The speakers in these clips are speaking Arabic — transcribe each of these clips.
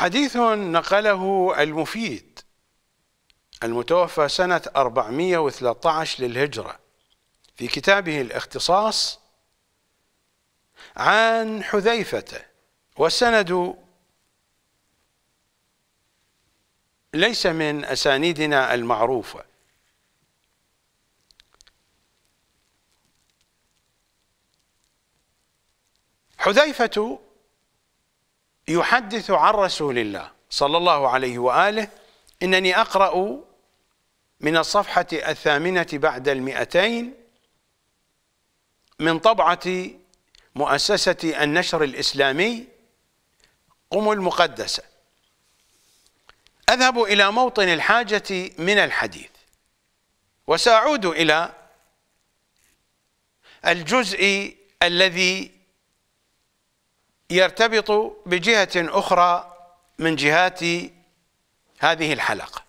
حديث نقله المفيد المتوفى سنة 413 للهجرة في كتابه الاختصاص عن حذيفة والسند ليس من أسانيدنا المعروفة حذيفة يحدث عن رسول الله صلى الله عليه وآله إنني أقرأ من الصفحة الثامنة بعد المئتين من طبعة مؤسسة النشر الإسلامي قم المقدسة أذهب إلى موطن الحاجة من الحديث وسأعود إلى الجزء الذي يرتبط بجهة أخرى من جهات هذه الحلقة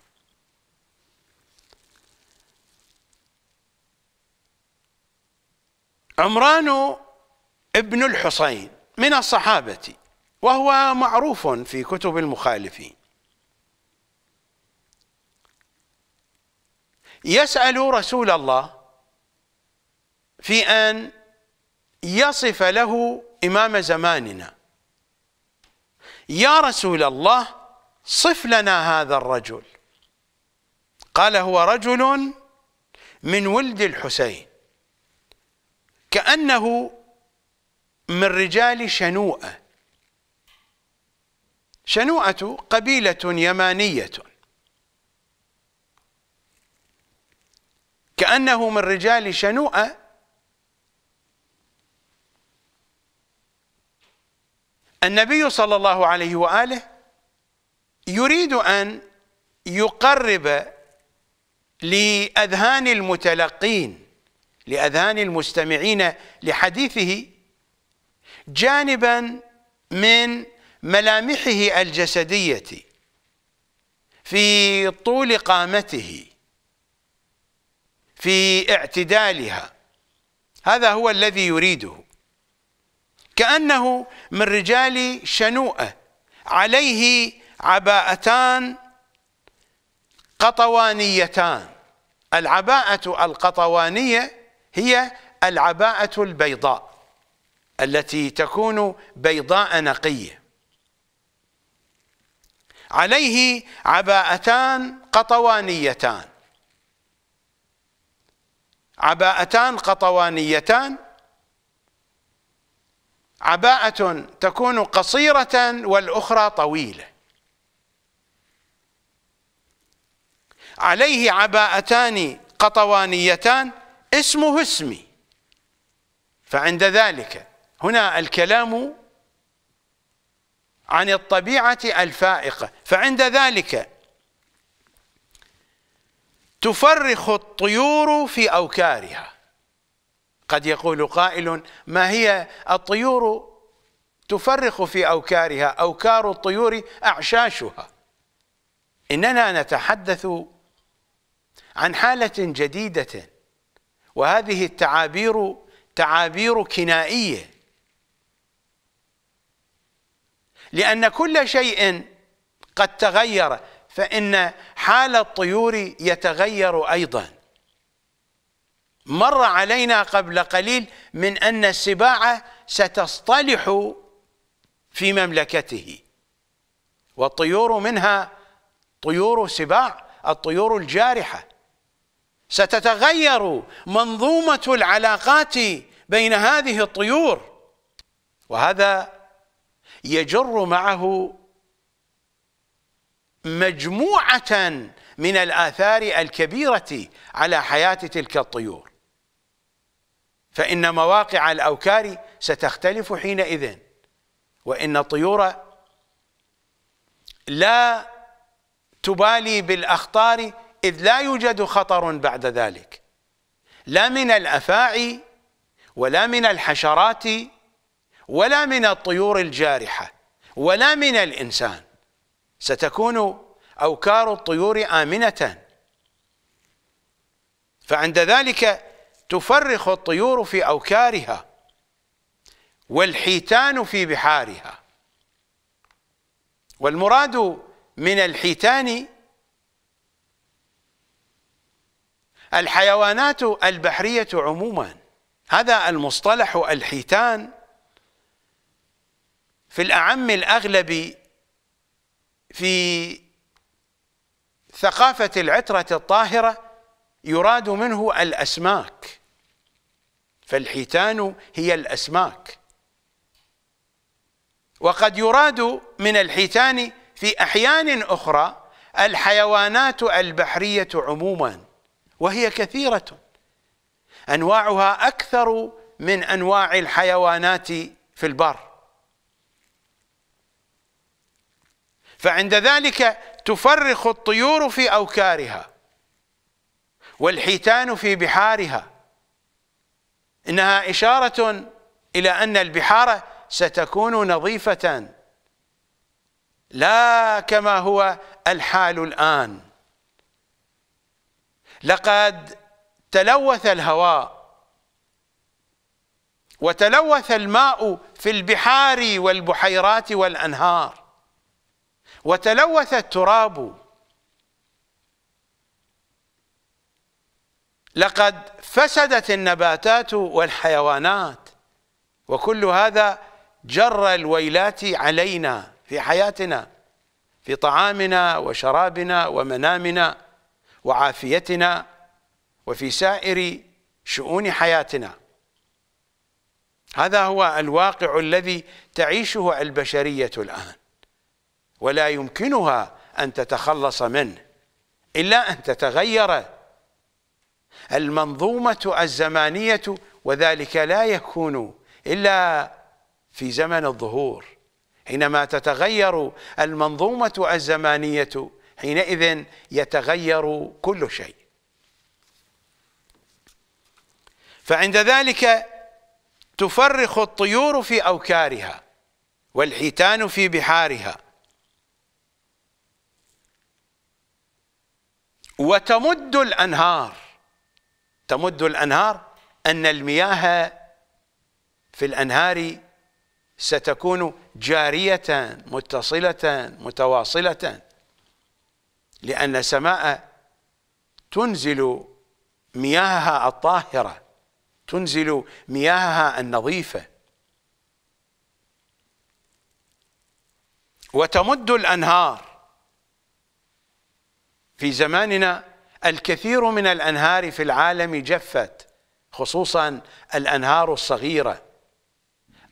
عمران ابن الحصين من الصحابة وهو معروف في كتب المخالفين يسأل رسول الله في أن يصف له إمام زماننا يا رسول الله صف لنا هذا الرجل قال هو رجل من ولد الحسين كأنه من رجال شنوءة شنوءة قبيلة يمانية كأنه من رجال شنوءة النبي صلى الله عليه واله يريد ان يقرب لاذهان المتلقين لاذهان المستمعين لحديثه جانبا من ملامحه الجسديه في طول قامته في اعتدالها هذا هو الذي يريده كأنه من رجال شنوءة عليه عباءتان قطوانيتان العباءة القطوانية هي العباءة البيضاء التي تكون بيضاء نقية عليه عباءتان قطوانيتان عباءتان قطوانيتان عباءة تكون قصيرة والأخرى طويلة عليه عباءتان قطوانيتان اسمه اسمي فعند ذلك هنا الكلام عن الطبيعة الفائقة فعند ذلك تفرخ الطيور في أوكارها قد يقول قائل ما هي الطيور تفرخ في أوكارها أوكار الطيور أعشاشها إننا نتحدث عن حالة جديدة وهذه التعابير تعابير كنائية لأن كل شيء قد تغير فإن حال الطيور يتغير أيضاً مر علينا قبل قليل من أن السباعة ستصطلح في مملكته والطيور منها طيور سباع الطيور الجارحة ستتغير منظومة العلاقات بين هذه الطيور وهذا يجر معه مجموعة من الآثار الكبيرة على حياة تلك الطيور فإن مواقع الأوكار ستختلف حينئذ وإن الطيور لا تبالي بالأخطار إذ لا يوجد خطر بعد ذلك لا من الأفاعي ولا من الحشرات ولا من الطيور الجارحة ولا من الإنسان ستكون أوكار الطيور آمنة فعند ذلك تفرخ الطيور في أوكارها والحيتان في بحارها والمراد من الحيتان الحيوانات البحرية عموما هذا المصطلح الحيتان في الأعم الأغلب في ثقافة العترة الطاهرة يراد منه الأسماك فالحيتان هي الأسماك وقد يراد من الحيتان في أحيان أخرى الحيوانات البحرية عموما وهي كثيرة أنواعها أكثر من أنواع الحيوانات في البر فعند ذلك تفرخ الطيور في أوكارها والحيتان في بحارها إنها إشارة إلى أن البحار ستكون نظيفة لا كما هو الحال الآن لقد تلوث الهواء وتلوث الماء في البحار والبحيرات والأنهار وتلوث التراب لقد فسدت النباتات والحيوانات وكل هذا جر الويلات علينا في حياتنا في طعامنا وشرابنا ومنامنا وعافيتنا وفي سائر شؤون حياتنا هذا هو الواقع الذي تعيشه البشرية الآن ولا يمكنها أن تتخلص منه إلا أن تتغير المنظومة الزمانية وذلك لا يكون إلا في زمن الظهور حينما تتغير المنظومة الزمانية حينئذ يتغير كل شيء فعند ذلك تفرخ الطيور في أوكارها والحيتان في بحارها وتمد الأنهار تمد الأنهار أن المياه في الأنهار ستكون جارية متصلة متواصلة لأن السماء تنزل مياهها الطاهرة تنزل مياهها النظيفة وتمد الأنهار في زماننا الكثير من الأنهار في العالم جفت خصوصا الأنهار الصغيرة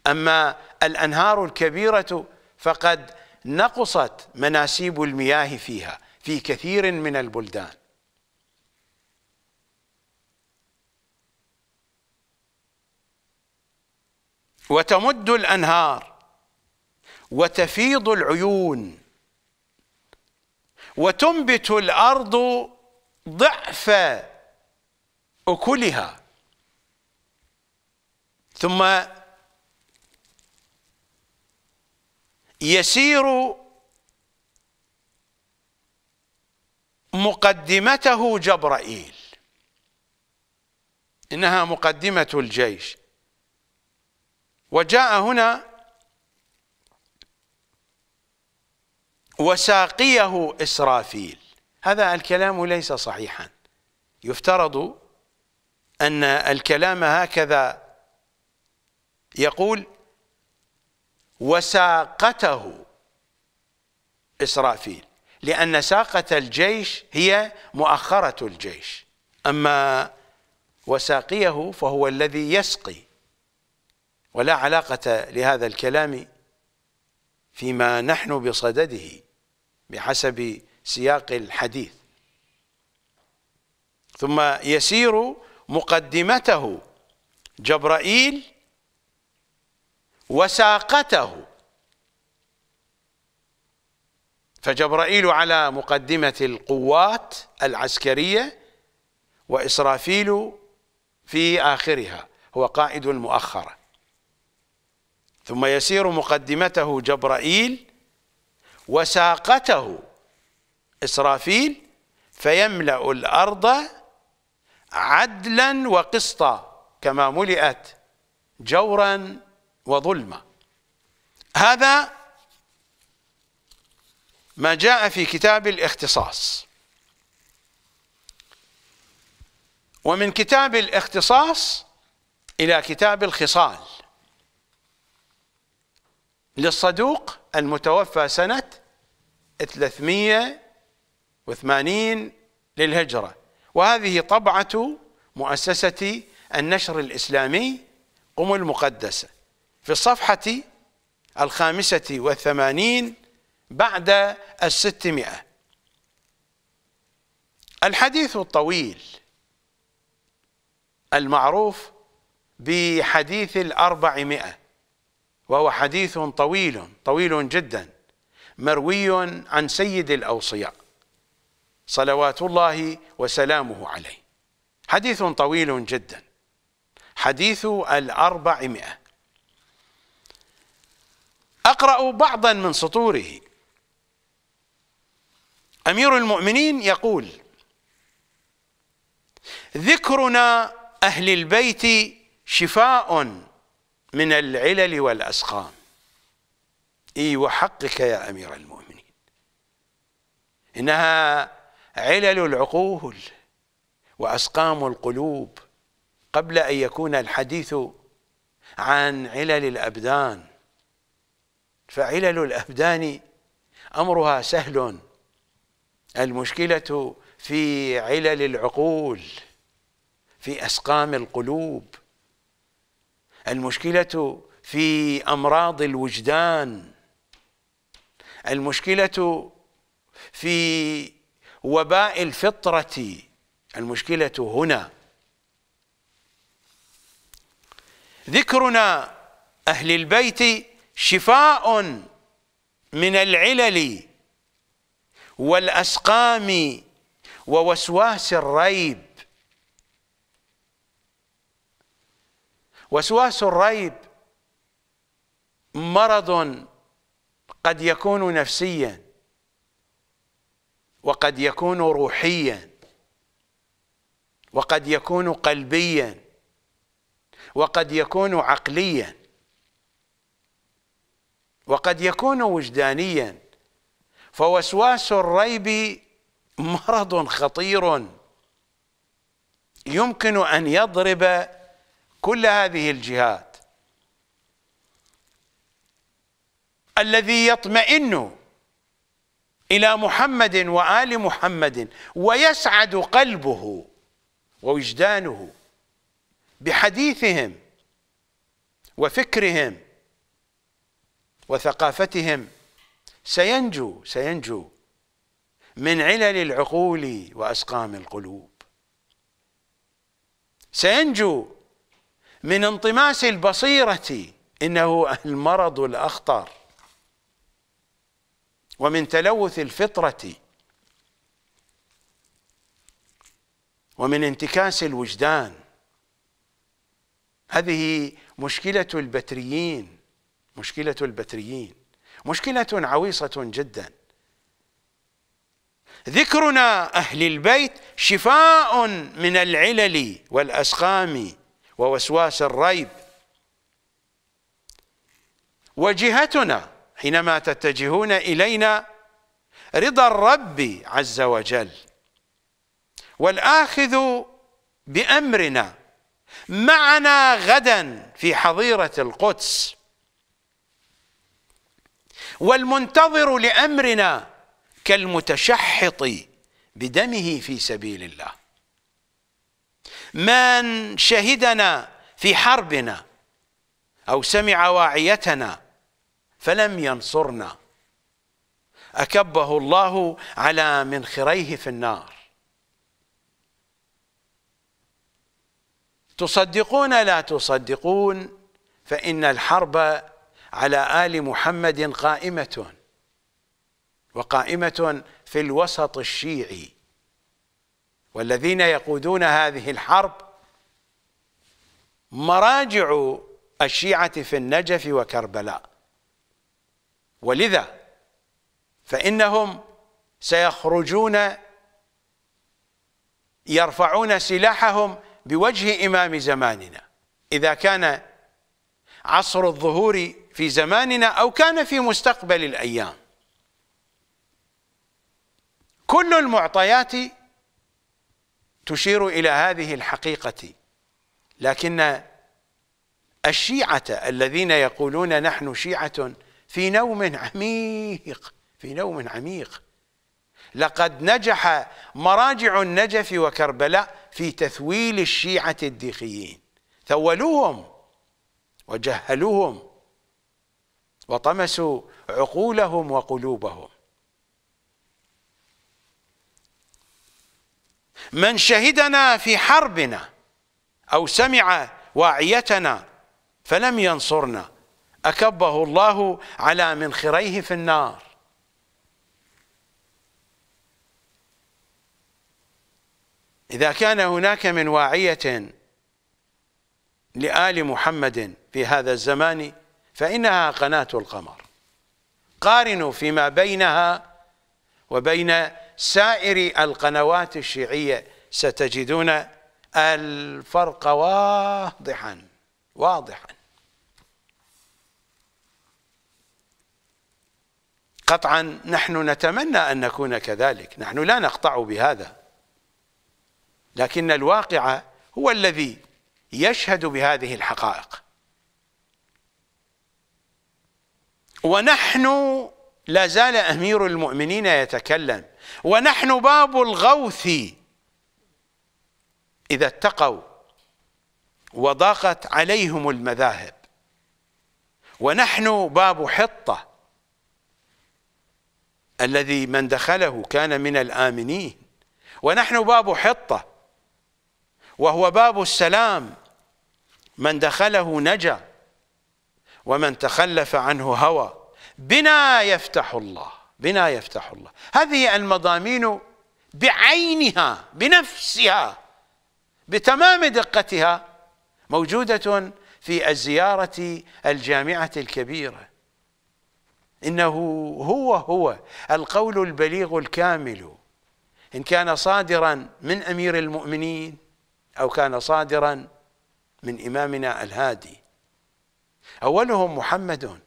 أما الأنهار الكبيرة فقد نقصت مناسيب المياه فيها في كثير من البلدان وتمد الأنهار وتفيض العيون وتنبت الأرض ضعف أكلها ثم يسير مقدمته جبرائيل إنها مقدمة الجيش وجاء هنا وساقيه إسرافيل هذا الكلام ليس صحيحا يفترض أن الكلام هكذا يقول وساقته إسرافيل لأن ساقة الجيش هي مؤخرة الجيش أما وساقيه فهو الذي يسقي ولا علاقة لهذا الكلام فيما نحن بصدده بحسب سياق الحديث ثم يسير مقدمته جبرائيل وساقته فجبرائيل على مقدمة القوات العسكرية وإسرافيل في آخرها هو قائد المؤخرة ثم يسير مقدمته جبرائيل وساقته إسرافيل فيملأ الأرض عدلا وقسطا كما ملئت جورا وظلما هذا ما جاء في كتاب الاختصاص ومن كتاب الاختصاص إلى كتاب الخصال للصدوق المتوفى سنة 300 وثمانين للهجرة وهذه طبعة مؤسسة النشر الإسلامي قم المقدسة في الصفحة الخامسة والثمانين بعد الستمائة الحديث الطويل المعروف بحديث الأربعمائة وهو حديث طويل طويل جدا مروي عن سيد الأوصياء صلوات الله وسلامه عليه حديث طويل جدا حديث الأربعمائة أقرأ بعضا من سطوره أمير المؤمنين يقول ذكرنا أهل البيت شفاء من العلل والأسقام إي وحقك يا أمير المؤمنين إنها علل العقول وأسقام القلوب قبل أن يكون الحديث عن علل الأبدان فعلل الأبدان أمرها سهل المشكلة في علل العقول في أسقام القلوب المشكلة في أمراض الوجدان المشكلة في وباء الفطرة المشكلة هنا ذكرنا أهل البيت شفاء من العلل والأسقام ووسواس الريب وسواس الريب مرض قد يكون نفسياً وقد يكون روحيا وقد يكون قلبيا وقد يكون عقليا وقد يكون وجدانيا فوسواس الريب مرض خطير يمكن ان يضرب كل هذه الجهات الذي يطمئن إلى محمد وآل محمد ويسعد قلبه ووجدانه بحديثهم وفكرهم وثقافتهم سينجو سينجو من علل العقول وأسقام القلوب سينجو من انطماس البصيرة إنه المرض الأخطر ومن تلوث الفطرة ومن انتكاس الوجدان هذه مشكلة البتريين مشكلة البتريين مشكلة عويصة جدا ذكرنا أهل البيت شفاء من العلل والأسقام ووسواس الريب وجهتنا حينما تتجهون إلينا رضا الرب عز وجل والآخذ بأمرنا معنا غدا في حظيرة القدس والمنتظر لأمرنا كالمتشحط بدمه في سبيل الله من شهدنا في حربنا أو سمع واعيتنا فلم ينصرنا أكبه الله على منخريه في النار تصدقون لا تصدقون فإن الحرب على آل محمد قائمة وقائمة في الوسط الشيعي والذين يقودون هذه الحرب مراجع الشيعة في النجف وكربلاء ولذا فإنهم سيخرجون يرفعون سلاحهم بوجه إمام زماننا إذا كان عصر الظهور في زماننا أو كان في مستقبل الأيام كل المعطيات تشير إلى هذه الحقيقة لكن الشيعة الذين يقولون نحن شيعة في نوم عميق في نوم عميق لقد نجح مراجع النجف وكربلاء في تثويل الشيعة الديخيين ثولوهم وجهلوهم وطمسوا عقولهم وقلوبهم من شهدنا في حربنا أو سمع واعيتنا فلم ينصرنا أكبه الله على منخريه في النار إذا كان هناك من واعية لآل محمد في هذا الزمان فإنها قناة القمر قارنوا فيما بينها وبين سائر القنوات الشيعية ستجدون الفرق واضحا واضحا قطعا نحن نتمنى أن نكون كذلك نحن لا نقطع بهذا لكن الواقع هو الذي يشهد بهذه الحقائق ونحن لا زال أمير المؤمنين يتكلم ونحن باب الغوث إذا اتقوا وضاقت عليهم المذاهب ونحن باب حطة الذي من دخله كان من الآمنين ونحن باب حطة وهو باب السلام من دخله نجا ومن تخلف عنه هوى بنا يفتح الله بنا يفتح الله هذه المضامين بعينها بنفسها بتمام دقتها موجودة في الزيارة الجامعة الكبيرة إنه هو هو القول البليغ الكامل إن كان صادرا من أمير المؤمنين أو كان صادرا من إمامنا الهادي أولهم محمد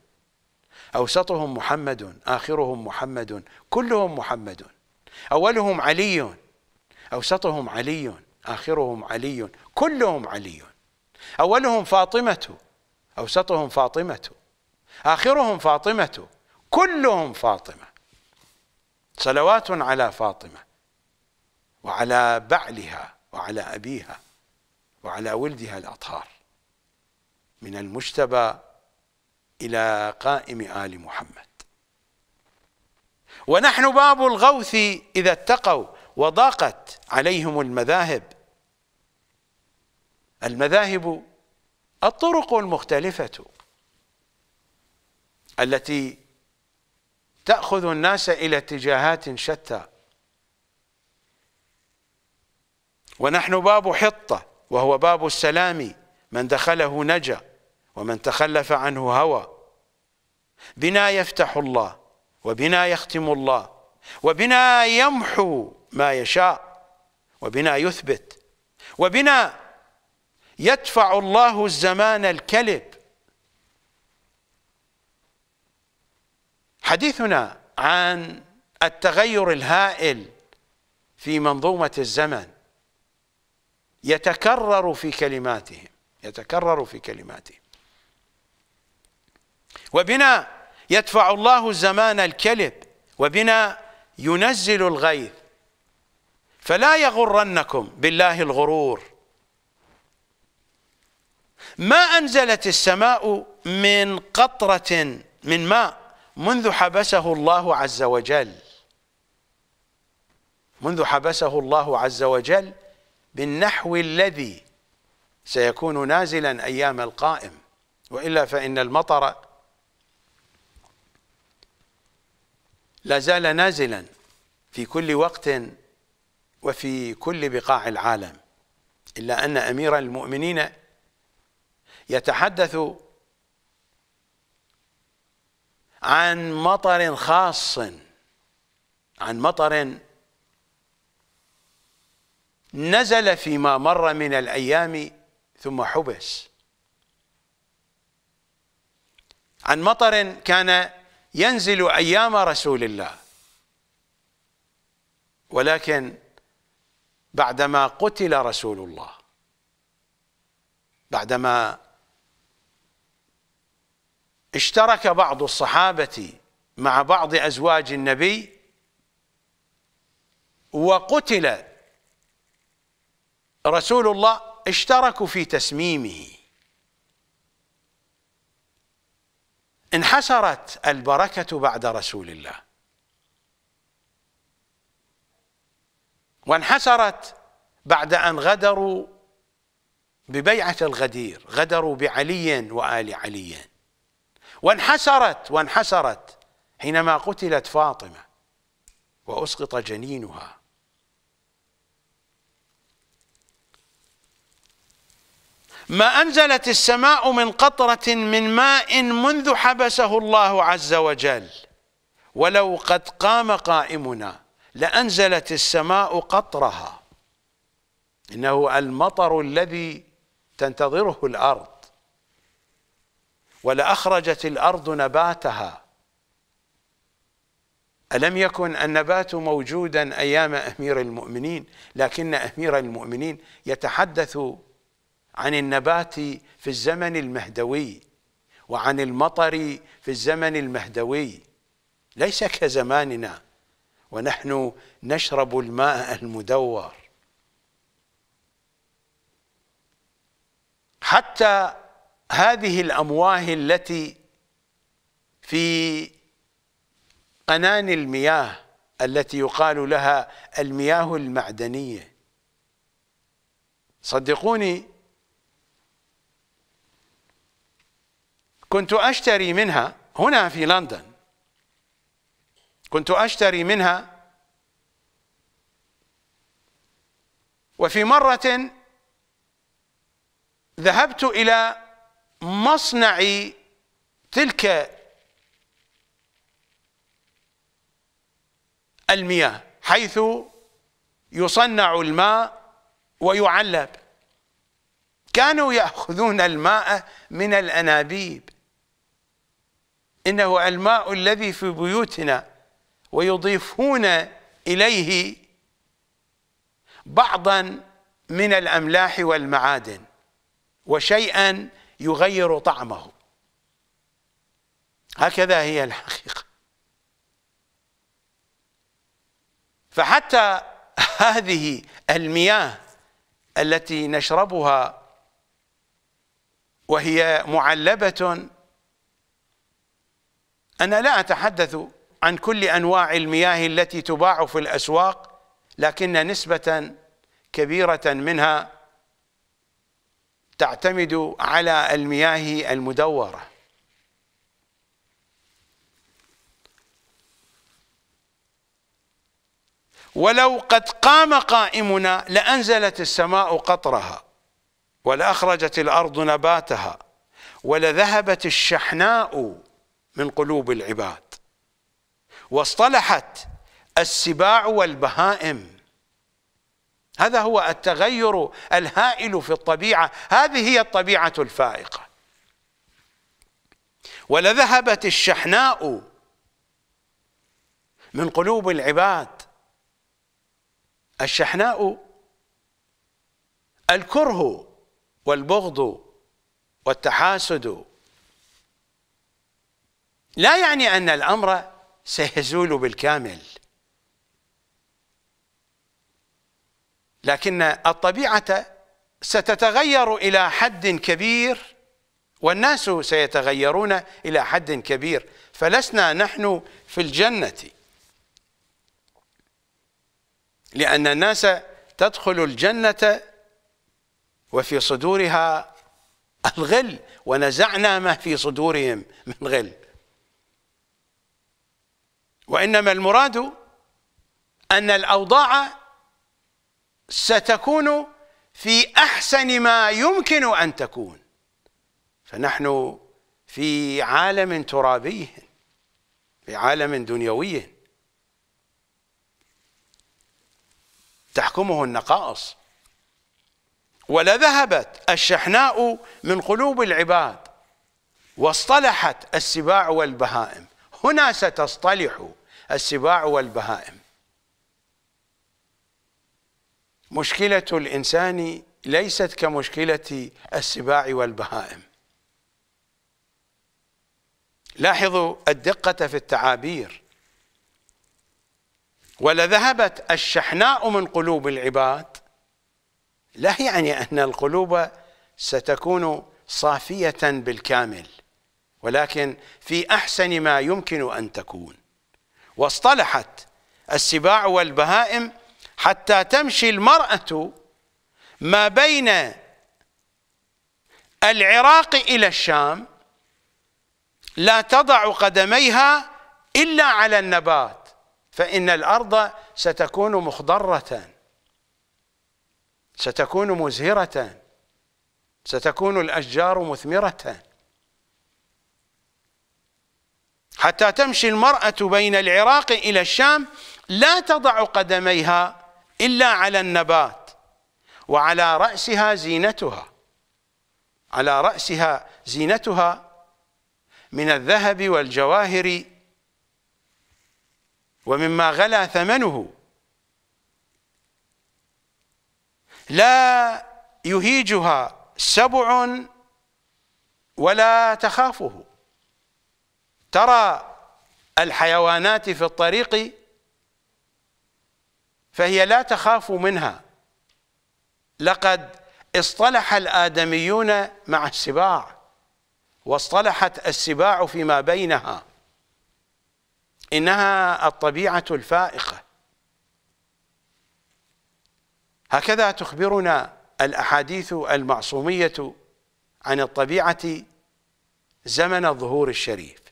أوسطهم محمد آخرهم محمد كلهم محمد أولهم علي أوسطهم علي آخرهم علي كلهم علي أولهم فاطمة أوسطهم فاطمة آخرهم فاطمة كلهم فاطمة صلوات على فاطمة وعلى بعلها وعلى أبيها وعلى ولدها الأطهار من المجتبى إلى قائم آل محمد ونحن باب الغوث إذا اتقوا وضاقت عليهم المذاهب المذاهب الطرق المختلفة التي تأخذ الناس إلى اتجاهات شتى ونحن باب حطة وهو باب السلام من دخله نجا ومن تخلف عنه هوى بنا يفتح الله وبنا يختم الله وبنا يمحو ما يشاء وبنا يثبت وبنا يدفع الله الزمان الكلب حديثنا عن التغير الهائل في منظومة الزمن يتكرر في كلماتهم يتكرر في كلماتهم وبنا يدفع الله الزمان الكلب وبنا ينزل الغيث فلا يغرنكم بالله الغرور ما أنزلت السماء من قطرة من ماء منذ حبسه الله عز وجل منذ حبسه الله عز وجل بالنحو الذي سيكون نازلا أيام القائم وإلا فإن المطر لا زال نازلا في كل وقت وفي كل بقاع العالم إلا أن أمير المؤمنين يتحدث عن مطر خاص عن مطر نزل فيما مر من الأيام ثم حبس عن مطر كان ينزل أيام رسول الله ولكن بعدما قتل رسول الله بعدما اشترك بعض الصحابة مع بعض أزواج النبي وقتل رسول الله اشتركوا في تسميمه انحسرت البركة بعد رسول الله وانحسرت بعد أن غدروا ببيعة الغدير غدروا بعلي وآل علي وانحسرت وانحسرت حينما قتلت فاطمة وأسقط جنينها ما أنزلت السماء من قطرة من ماء منذ حبسه الله عز وجل ولو قد قام قائمنا لأنزلت السماء قطرها إنه المطر الذي تنتظره الأرض ولأخرجت الأرض نباتها ألم يكن النبات موجودا أيام أمير المؤمنين لكن أمير المؤمنين يتحدث عن النبات في الزمن المهدوي وعن المطر في الزمن المهدوي ليس كزماننا ونحن نشرب الماء المدور حتى هذه الأمواه التي في قنان المياه التي يقال لها المياه المعدنية صدقوني كنت أشتري منها هنا في لندن كنت أشتري منها وفي مرة ذهبت إلى مصنع تلك المياه حيث يصنع الماء ويعلب كانوا يأخذون الماء من الأنابيب إنه الماء الذي في بيوتنا ويضيفون إليه بعضا من الأملاح والمعادن وشيئا يغير طعمه هكذا هي الحقيقة فحتى هذه المياه التي نشربها وهي معلبة أنا لا أتحدث عن كل أنواع المياه التي تباع في الأسواق لكن نسبة كبيرة منها تعتمد على المياه المدورة ولو قد قام قائمنا لأنزلت السماء قطرها ولأخرجت الأرض نباتها ولذهبت الشحناء من قلوب العباد واصطلحت السباع والبهائم هذا هو التغير الهائل في الطبيعة هذه هي الطبيعة الفائقة ولذهبت الشحناء من قلوب العباد الشحناء الكره والبغض والتحاسد لا يعني أن الأمر سيزول بالكامل لكن الطبيعة ستتغير إلى حد كبير والناس سيتغيرون إلى حد كبير فلسنا نحن في الجنة لأن الناس تدخل الجنة وفي صدورها الغل ونزعنا ما في صدورهم من غل وإنما المراد أن الأوضاع ستكون في احسن ما يمكن ان تكون فنحن في عالم ترابي في عالم دنيوي تحكمه النقائص ولذهبت الشحناء من قلوب العباد واصطلحت السباع والبهائم هنا ستصطلح السباع والبهائم مشكلة الإنسان ليست كمشكلة السباع والبهائم لاحظوا الدقة في التعابير ولذهبت الشحناء من قلوب العباد لا يعني أن القلوب ستكون صافية بالكامل ولكن في أحسن ما يمكن أن تكون واصطلحت السباع والبهائم حتى تمشي المرأة ما بين العراق إلى الشام لا تضع قدميها إلا على النبات فإن الأرض ستكون مخضرة ستكون مزهرة ستكون الأشجار مثمرة حتى تمشي المرأة بين العراق إلى الشام لا تضع قدميها إلا على النبات وعلى رأسها زينتها على رأسها زينتها من الذهب والجواهر ومما غلا ثمنه لا يهيجها سبع ولا تخافه ترى الحيوانات في الطريق فهي لا تخاف منها لقد اصطلح الآدميون مع السباع واصطلحت السباع فيما بينها إنها الطبيعة الفائقة هكذا تخبرنا الأحاديث المعصومية عن الطبيعة زمن الظهور الشريف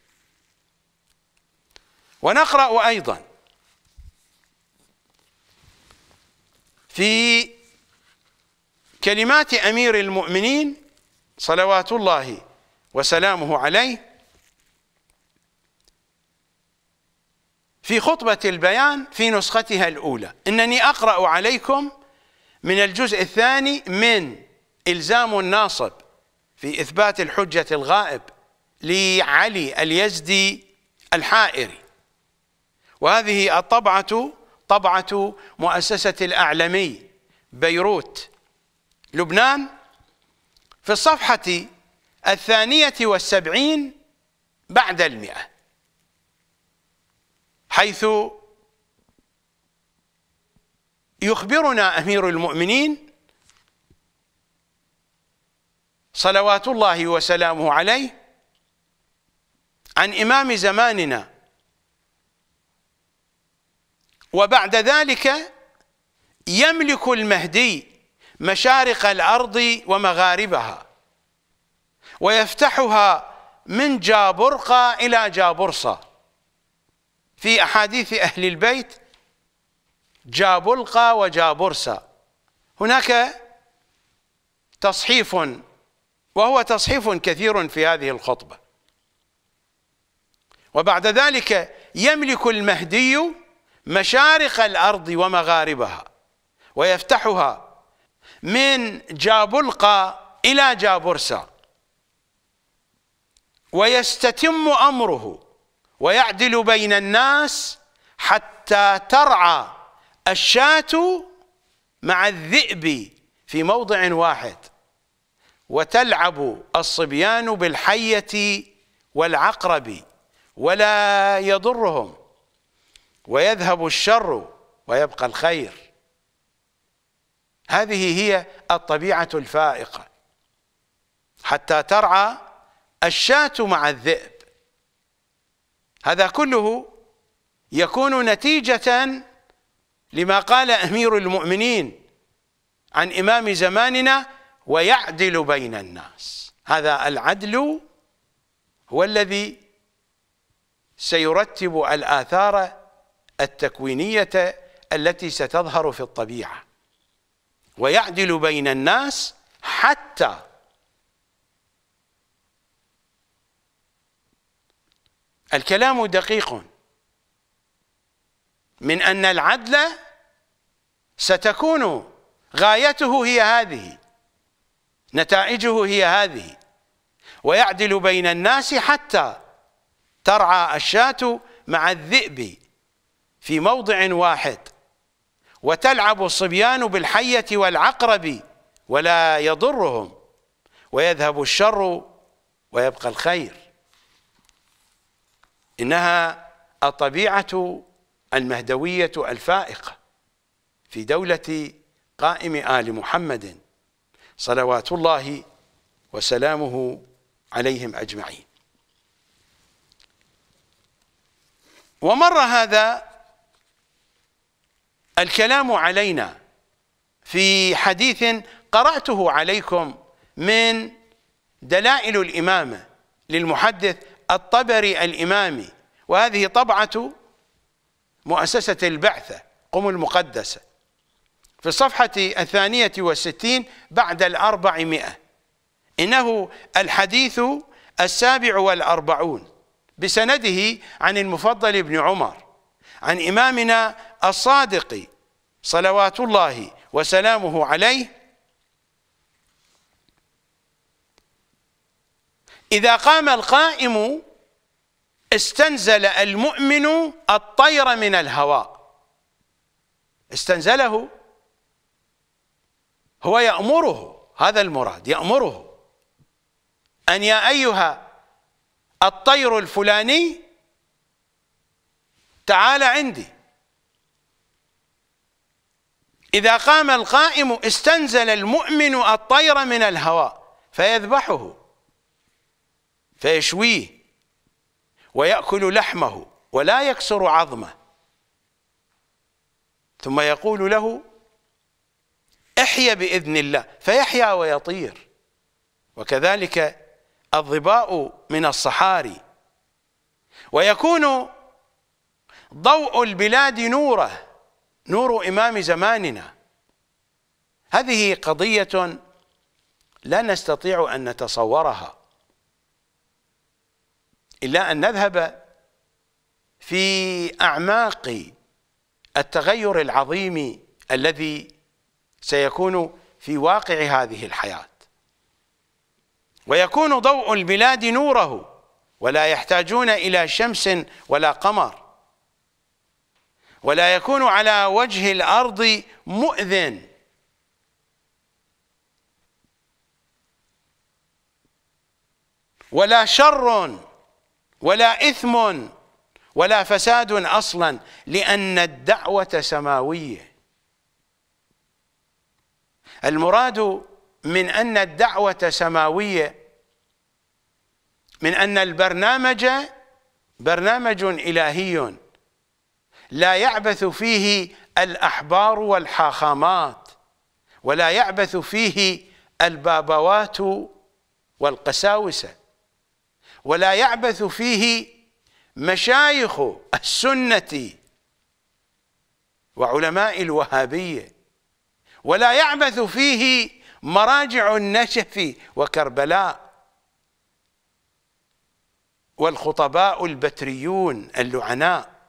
ونقرأ أيضاً في كلمات أمير المؤمنين صلوات الله وسلامه عليه في خطبة البيان في نسختها الأولى إنني أقرأ عليكم من الجزء الثاني من إلزام الناصب في إثبات الحجة الغائب لعلي اليزدي الحائري وهذه الطبعة طبعة مؤسسة الأعلمي بيروت لبنان في الصفحة الثانية والسبعين بعد المئة حيث يخبرنا أمير المؤمنين صلوات الله وسلامه عليه عن إمام زماننا وبعد ذلك يملك المهدي مشارق الأرض ومغاربها ويفتحها من جابرقة إلى جابرصة في أحاديث أهل البيت جابلقة وجابرصة هناك تصحيف وهو تصحيف كثير في هذه الخطبة وبعد ذلك يملك المهدي مشارق الأرض ومغاربها ويفتحها من جابلقى إلى جابرسا ويستتم أمره ويعدل بين الناس حتى ترعى الشاة مع الذئب في موضع واحد وتلعب الصبيان بالحية والعقرب ولا يضرهم ويذهب الشر ويبقى الخير هذه هي الطبيعة الفائقة حتى ترعى الشاة مع الذئب هذا كله يكون نتيجة لما قال أمير المؤمنين عن إمام زماننا ويعدل بين الناس هذا العدل هو الذي سيرتب الآثار التكوينية التي ستظهر في الطبيعة ويعدل بين الناس حتى الكلام دقيق من أن العدل ستكون غايته هي هذه نتائجه هي هذه ويعدل بين الناس حتى ترعى الشاة مع الذئب في موضع واحد وتلعب الصبيان بالحية والعقرب ولا يضرهم ويذهب الشر ويبقى الخير إنها الطبيعة المهدوية الفائقة في دولة قائم آل محمد صلوات الله وسلامه عليهم أجمعين ومر هذا الكلام علينا في حديث قرأته عليكم من دلائل الإمامة للمحدث الطبري الإمامي وهذه طبعة مؤسسة البعثة قم المقدسة في الصفحة الثانية والستين بعد الأربعمائة إنه الحديث السابع والأربعون بسنده عن المفضل بن عمر عن إمامنا الصادق صلوات الله وسلامه عليه إذا قام القائم استنزل المؤمن الطير من الهواء استنزله هو يأمره هذا المراد يأمره أن يا أيها الطير الفلاني تعال عندي إذا قام القائم استنزل المؤمن الطير من الهواء فيذبحه فيشويه ويأكل لحمه ولا يكسر عظمه ثم يقول له احيا بإذن الله فيحيا ويطير وكذلك الظباء من الصحاري ويكون ضوء البلاد نوره نور إمام زماننا هذه قضية لا نستطيع أن نتصورها إلا أن نذهب في أعماق التغير العظيم الذي سيكون في واقع هذه الحياة ويكون ضوء البلاد نوره ولا يحتاجون إلى شمس ولا قمر ولا يكون على وجه الأرض مؤذن ولا شر ولا إثم ولا فساد أصلا لأن الدعوة سماوية المراد من أن الدعوة سماوية من أن البرنامج برنامج إلهي لا يعبث فيه الأحبار والحاخامات ولا يعبث فيه البابوات والقساوسة ولا يعبث فيه مشايخ السنة وعلماء الوهابية ولا يعبث فيه مراجع النشف وكربلاء والخطباء البتريون اللعناء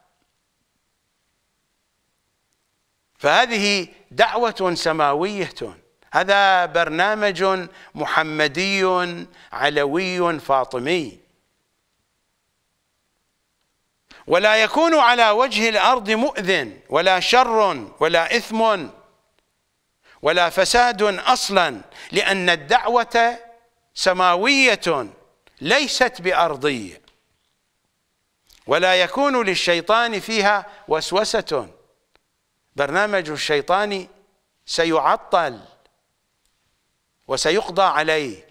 فهذه دعوة سماوية هذا برنامج محمدي علوي فاطمي ولا يكون على وجه الأرض مؤذن ولا شر ولا إثم ولا فساد أصلا لأن الدعوة سماوية ليست بأرضية ولا يكون للشيطان فيها وسوسة برنامجه الشيطاني سيعطل وسيقضى عليه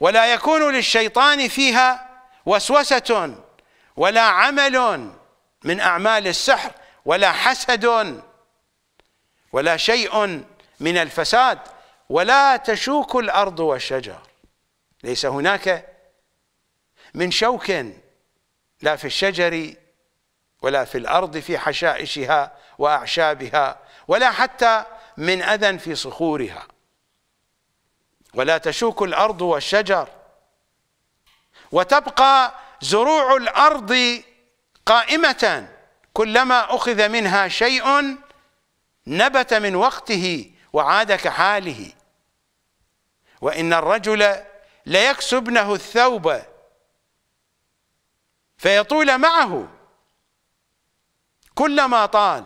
ولا يكون للشيطان فيها وسوسة ولا عمل من أعمال السحر ولا حسد ولا شيء من الفساد ولا تشوك الأرض والشجر ليس هناك من شوك لا في الشجر ولا في الأرض في حشائشها وأعشابها ولا حتى من أذى في صخورها ولا تشوك الأرض والشجر وتبقى زروع الأرض قائمة كلما أخذ منها شيء نبت من وقته وعاد كحاله وإن الرجل ليكسبنه الثوب فيطول معه كلما طال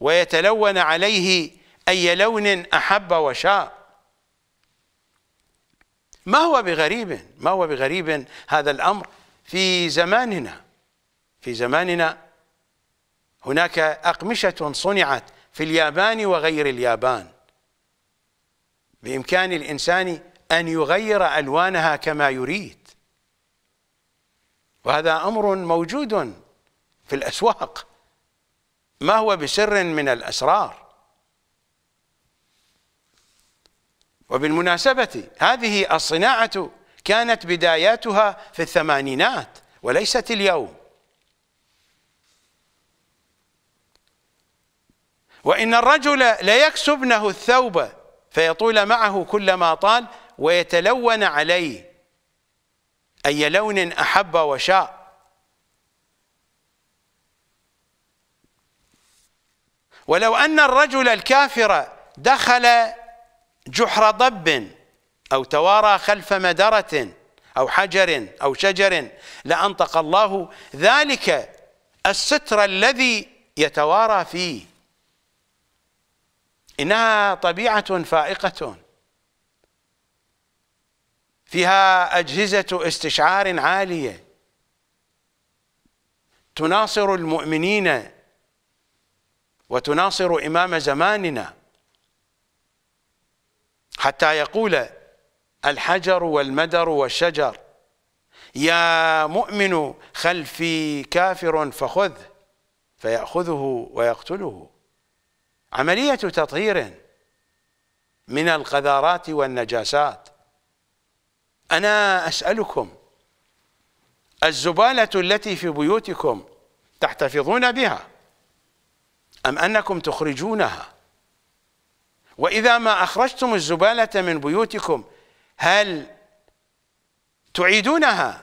ويتلون عليه أي لون أحب وشاء ما هو بغريب ما هو بغريب هذا الأمر في زماننا في زماننا هناك أقمشة صنعت في اليابان وغير اليابان بإمكان الإنسان أن يغير ألوانها كما يريد وهذا أمر موجود في الأسواق ما هو بسر من الأسرار وبالمناسبة هذه الصناعة كانت بداياتها في الثمانينات وليست اليوم وإن الرجل ليكسبنه الثوب فيطول معه كلما طال ويتلون عليه أي لون أحب وشاء ولو أن الرجل الكافر دخل جحر ضب أو توارى خلف مدرة أو حجر أو شجر لأنطق الله ذلك الستر الذي يتوارى فيه إنها طبيعة فائقة فيها أجهزة استشعار عالية تناصر المؤمنين وتناصر إمام زماننا حتى يقول الحجر والمدر والشجر يا مؤمن خلفي كافر فخذه فيأخذه ويقتله عملية تطهير من القذارات والنجاسات أنا أسألكم الزبالة التي في بيوتكم تحتفظون بها أم أنكم تخرجونها وإذا ما أخرجتم الزبالة من بيوتكم هل تعيدونها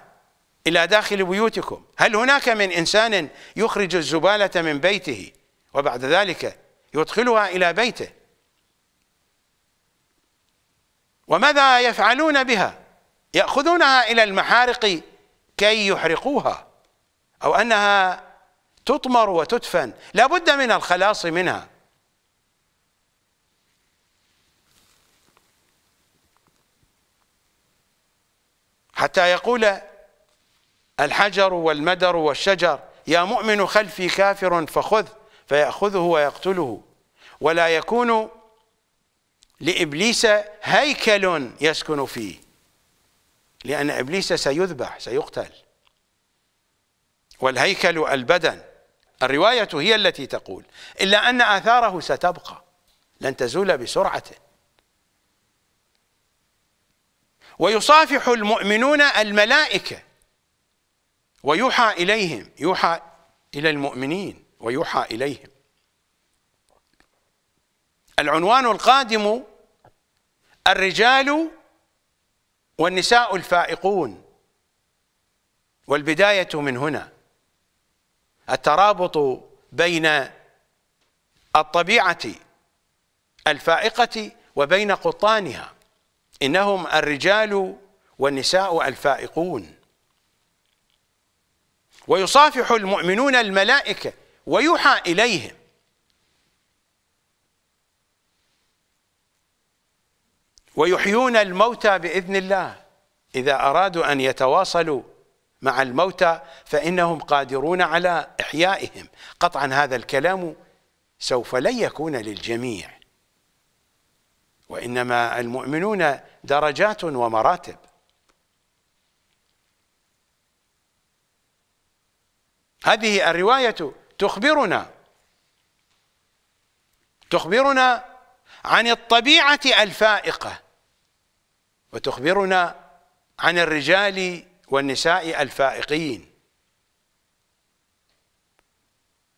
إلى داخل بيوتكم هل هناك من إنسان يخرج الزبالة من بيته وبعد ذلك يدخلها إلى بيته وماذا يفعلون بها يأخذونها إلى المحارق كي يحرقوها أو أنها تطمر وتدفن لا بد من الخلاص منها حتى يقول الحجر والمدر والشجر يا مؤمن خلفي كافر فخذ فيأخذه ويقتله ولا يكون لإبليس هيكل يسكن فيه لأن إبليس سيذبح سيقتل والهيكل البدن الرواية هي التي تقول إلا أن آثاره ستبقى لن تزول بسرعة ويصافح المؤمنون الملائكة ويوحى إليهم يوحى إلى المؤمنين ويوحى إليهم العنوان القادم الرجال والنساء الفائقون والبداية من هنا الترابط بين الطبيعة الفائقة وبين قطانها إنهم الرجال والنساء الفائقون ويصافح المؤمنون الملائكة ويوحى إليهم ويحيون الموتى بإذن الله إذا أرادوا أن يتواصلوا مع الموتى فإنهم قادرون على إحيائهم قطعا هذا الكلام سوف لن يكون للجميع وإنما المؤمنون درجات ومراتب هذه الرواية تخبرنا تخبرنا عن الطبيعة الفائقة وتخبرنا عن الرجال والنساء الفائقين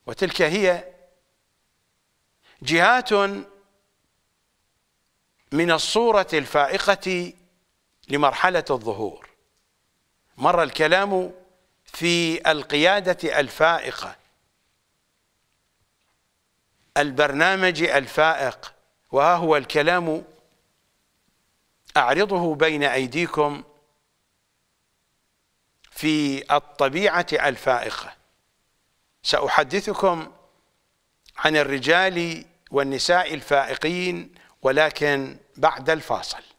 وتلك هي جهات من الصورة الفائقة لمرحلة الظهور مر الكلام في القيادة الفائقة البرنامج الفائق وها هو الكلام أعرضه بين أيديكم في الطبيعة الفائقة سأحدثكم عن الرجال والنساء الفائقين ولكن بعد الفاصل